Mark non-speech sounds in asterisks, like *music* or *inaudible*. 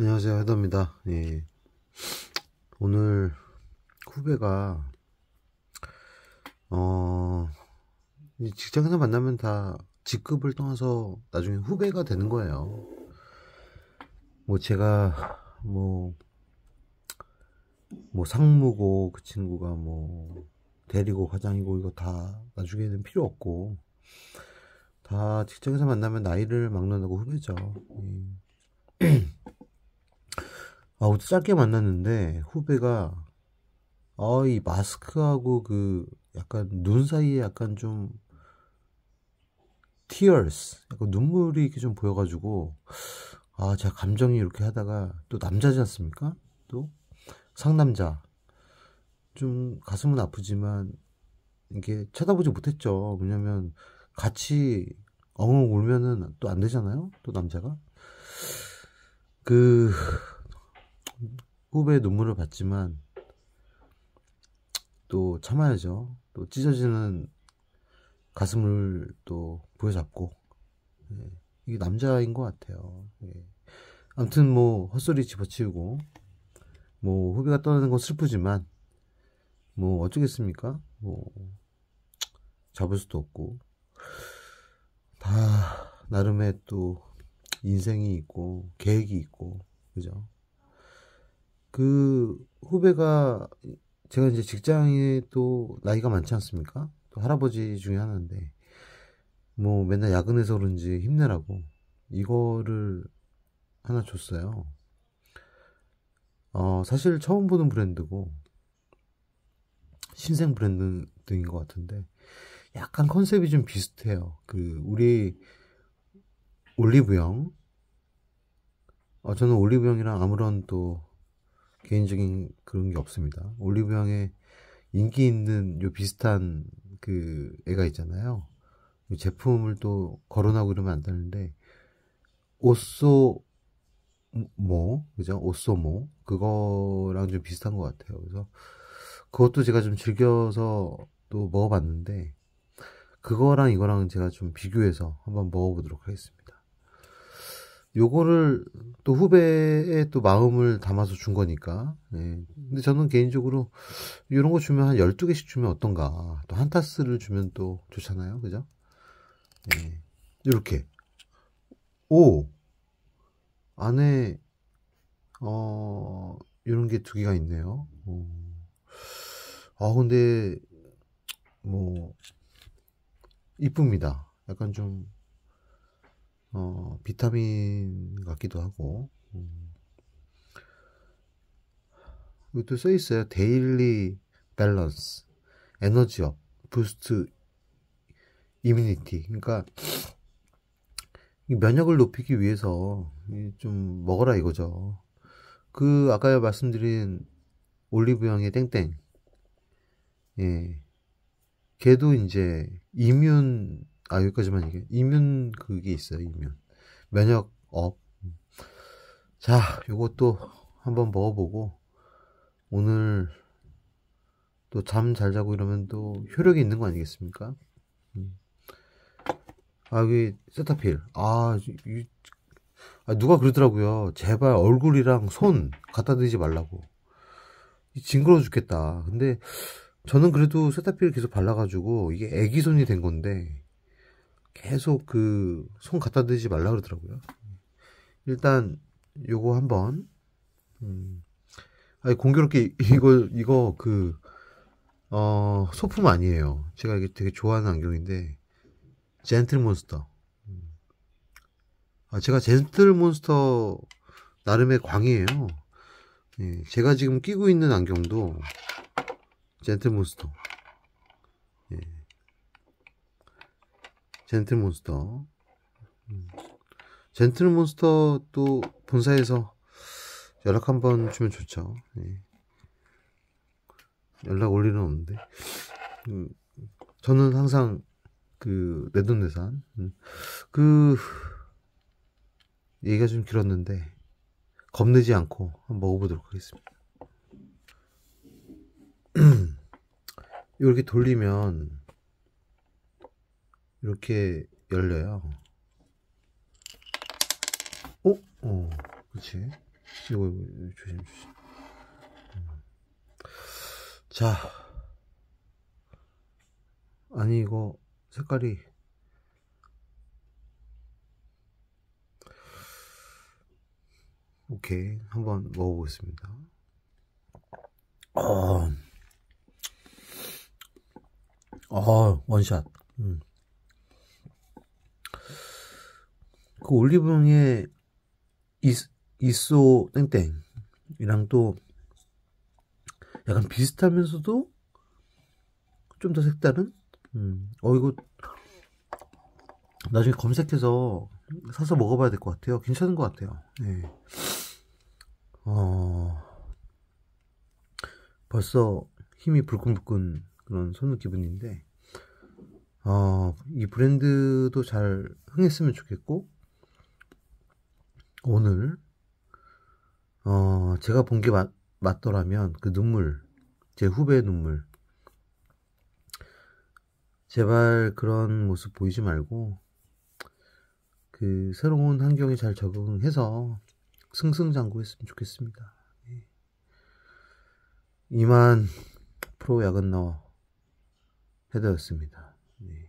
안녕하세요 해더입니다 예. 오늘 후배가 어 직장에서 만나면 다 직급을 떠나서 나중에 후배가 되는 거예요 뭐 제가 뭐뭐 뭐 상무고 그 친구가 뭐 대리고 과장이고 이거 다 나중에는 필요 없고 다 직장에서 만나면 나이를 막론하고 후배죠 예. *clears throat* 아우 짧게 만났는데 후배가 아 이 마스크하고 그 약간 눈 사이에 약간 좀 tears 약간 눈물이 이렇게 좀 보여가지고 아 제가 감정이 이렇게 하다가 또 남자지 않습니까 또 상남자 좀 가슴은 아프지만 이게 쳐다보지 못했죠 왜냐면 같이 엉엉 울면은 또 안 되잖아요 또 남자가 그 후배의 눈물을 봤지만 또 참아야죠. 또 찢어지는 가슴을 또 부여잡고 예. 이게 남자인 것 같아요. 예. 아무튼 뭐 헛소리 집어치우고 뭐 후배가 떠나는 건 슬프지만 뭐 어쩌겠습니까? 뭐 잡을 수도 없고 다 나름의 또 인생이 있고 계획이 있고 그죠? 그 후배가 제가 이제 직장에 또 나이가 많지 않습니까? 또 할아버지 중에 하나인데 뭐 맨날 야근해서 그런지 힘내라고 이거를 하나 줬어요. 어, 사실 처음 보는 브랜드고 신생 브랜드 인것 같은데 약간 컨셉이 좀 비슷해요. 그 우리 올리브영 어, 저는 올리브영이랑 아무런 또 개인적인 그런 게 없습니다. 올리브영에 인기 있는 요 비슷한 그 애가 있잖아요. 제품을 또 거론하고 이러면 안 되는데 오쏘 모 그죠 오쏘 모 그거랑 좀 비슷한 것 같아요. 그래서 그것도 제가 좀 즐겨서 또 먹어봤는데 그거랑 이거랑 제가 좀 비교해서 한번 먹어보도록 하겠습니다. 요거를 또 후배의 또 마음을 담아서 준 거니까. 예. 근데 저는 개인적으로 이런 거 주면 한 12개씩 주면 어떤가. 또한 타스를 주면 또 좋잖아요. 그죠? 예. 네. 이렇게. 오! 안에, 어, 이런 게 두 개가 있네요. 오. 아, 근데, 뭐, 이쁩니다. 약간 좀, 어, 비타민 같기도 하고 음. 이것도 써 있어요. 데일리 밸런스, 에너지업, 부스트 이뮤니티. 그러니까 면역을 높이기 위해서 좀 먹어라 이거죠. 그 아까 말씀드린 올리브영의 땡땡. 예. 걔도 이제 이뮨 아 여기까지만 얘기해 이면 그게 있어요 이면 면역업 자 요것도 한번 먹어보고 오늘 또 잠 잘 자고 이러면 또 효력이 있는 거 아니겠습니까 음. 아 여기 세타필 아, 이, 아 누가 그러더라고요 제발 얼굴이랑 손 갖다 대지 말라고 징그러워 죽겠다 근데 저는 그래도 세타필 계속 발라가지고 이게 애기 손이 된 건데 계속 그 손 갖다 대지 말라 그러더라고요. 일단 요거 한번 음. 아니 공교롭게 이거 이거 그 어, 소품 아니에요. 제가 이게 되게 좋아하는 안경인데 젠틀몬스터. 아, 제가 젠틀몬스터 나름의 광이에요. 예, 제가 지금 끼고 있는 안경도 젠틀몬스터. 예. 젠틀몬스터 음. 젠틀몬스터 또 본사에서 연락 한번 주면 좋죠 예. 연락 올 일은 없는데 음, 저는 항상 그 내돈내산 음, 그 얘기가 좀 길었는데 겁내지 않고 한번 먹어보도록 하겠습니다 *clears throat* 이렇게 돌리면 이렇게 열려요. 어? 어, 그치 이거, 이거 조심 조심. 음. 자, 아니 이거 색깔이 오케이 한번 먹어보겠습니다. 어, 어 원샷. 음. 그 올리브영의 이소 땡땡이랑 또 약간 비슷하면서도 좀 더 색다른? 음. 어, 이거 나중에 검색해서 사서 먹어봐야 될 것 같아요. 괜찮은 것 같아요. 네. 어, 벌써 힘이 불끈불끈 그런 손는 기분인데, 어, 이 브랜드도 잘 흥했으면 좋겠고, 오늘 어 제가 본 게 맞더라면 그 눈물 제 후배의 눈물 제발 그런 모습 보이지 말고 그 새로운 환경에 잘 적응해서 승승장구했으면 좋겠습니다. 예. 이만 프로 야근 나와 헤더였습니다. 예.